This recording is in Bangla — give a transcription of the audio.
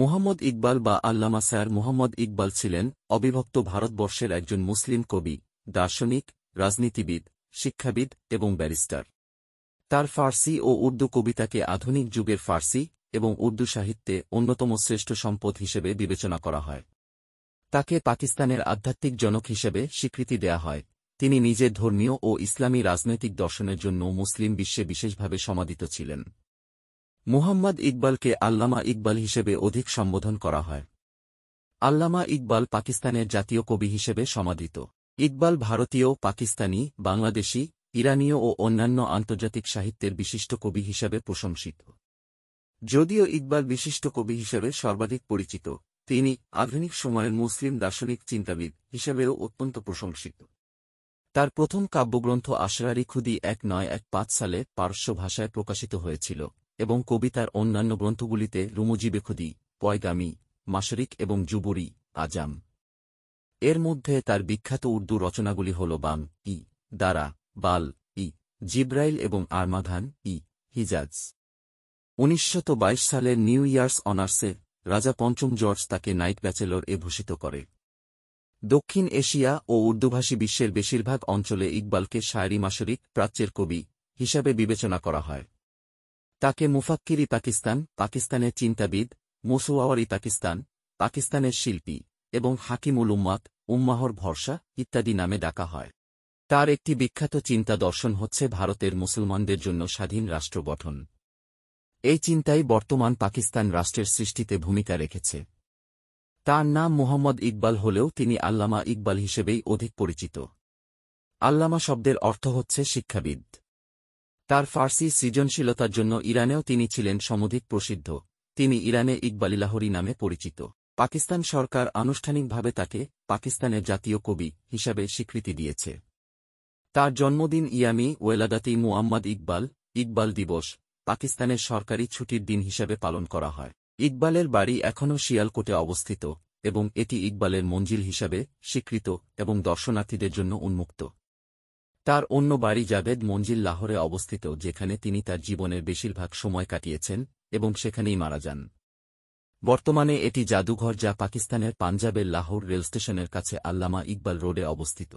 মোহাম্মদ ইকবাল বা আল্লামা স্যার মোহাম্মদ ইকবাল ছিলেন অবিভক্ত ভারতবর্ষের একজন মুসলিম কবি দার্শনিক রাজনীতিবিদ শিক্ষাবিদ এবং ব্যারিস্টার তার ফার্সি ও উর্দু কবিতাকে আধুনিক যুগের ফার্সি এবং উর্দু সাহিত্যে অন্যতম শ্রেষ্ঠ সম্পদ হিসেবে বিবেচনা করা হয় তাকে পাকিস্তানের আধ্যাত্মিক জনক হিসেবে স্বীকৃতি দেয়া হয় তিনি নিজের ধর্মীয় ও ইসলামী রাজনৈতিক দর্শনের জন্য মুসলিম বিশ্বে বিশেষভাবে সমাদিত ছিলেন মুহাম্মদ ইকবালকে আল্লামা ইকবাল হিসেবে অধিক সম্বোধন করা হয় আল্লামা ইকবাল পাকিস্তানের জাতীয় কবি হিসেবে সমাদিত ইকবাল ভারতীয় পাকিস্তানি বাংলাদেশি ইরানীয় ও অন্যান্য আন্তর্জাতিক সাহিত্যের বিশিষ্ট কবি হিসেবে প্রশংসিত যদিও ইকবাল বিশিষ্ট কবি হিসেবে সর্বাধিক পরিচিত তিনি আধুনিক সময়ের মুসলিম দার্শনিক চিন্তাবিদ হিসেবেও অত্যন্ত প্রশংসিত তার প্রথম কাব্যগ্রন্থ আশরারি খুদি এক নয় এক পাঁচ সালে পারস্য ভাষায় প্রকাশিত হয়েছিল এবং কবিতার অন্যান্য গ্রন্থগুলিতে বেখদি পয়গামী মাসরিক এবং জুবুরি আজাম এর মধ্যে তার বিখ্যাত উর্দু রচনাগুলি হল বাম ই দারা বাল ই জিব্রাইল এবং আরমাধান ই হিজাজ উনিশশো সালের নিউ ইয়ার্স অনার্সে রাজা পঞ্চম জর্জ তাকে নাইট ব্যাচেলর এ ভূষিত করে দক্ষিণ এশিয়া ও উর্দুভাষী বিশ্বের বেশিরভাগ অঞ্চলে ইকবালকে শায়রি মাসরিক প্রাচ্যের কবি হিসাবে বিবেচনা করা হয় তাকে মুফাক্কিরি পাকিস্তান পাকিস্তানের চিন্তাবিদ মুসুয়াওয়ারি পাকিস্তান পাকিস্তানের শিল্পী এবং হাকিম উম্মাত উম্মাহর ভরসা ইত্যাদি নামে ডাকা হয় তার একটি বিখ্যাত চিন্তা দর্শন হচ্ছে ভারতের মুসলমানদের জন্য স্বাধীন রাষ্ট্র গঠন এই চিন্তাই বর্তমান পাকিস্তান রাষ্ট্রের সৃষ্টিতে ভূমিকা রেখেছে তার নাম মোহাম্মদ ইকবাল হলেও তিনি আল্লামা ইকবাল হিসেবেই অধিক পরিচিত আল্লামা শব্দের অর্থ হচ্ছে শিক্ষাবিদ তার ফার্সি সৃজনশীলতার জন্য ইরানেও তিনি ছিলেন সমধিক প্রসিদ্ধ তিনি ইরানে ইকবালি লাহরি নামে পরিচিত পাকিস্তান সরকার আনুষ্ঠানিকভাবে তাকে পাকিস্তানের জাতীয় কবি হিসাবে স্বীকৃতি দিয়েছে তার জন্মদিন ইয়ামি ওয়েলাদাতি মুয়াম্মদ ইকবাল ইকবাল দিবস পাকিস্তানের সরকারি ছুটির দিন হিসাবে পালন করা হয় ইকবালের বাড়ি এখনও শিয়ালকোটে অবস্থিত এবং এটি ইকবালের মঞ্জিল হিসাবে স্বীকৃত এবং দর্শনার্থীদের জন্য উন্মুক্ত তার অন্য বাড়ি জাবেদ মঞ্জিল লাহোরে অবস্থিত যেখানে তিনি তার জীবনের বেশিরভাগ সময় কাটিয়েছেন এবং সেখানেই মারা যান বর্তমানে এটি জাদুঘর যা পাকিস্তানের পাঞ্জাবের লাহোর রেলস্টেশনের কাছে আল্লামা ইকবাল রোডে অবস্থিত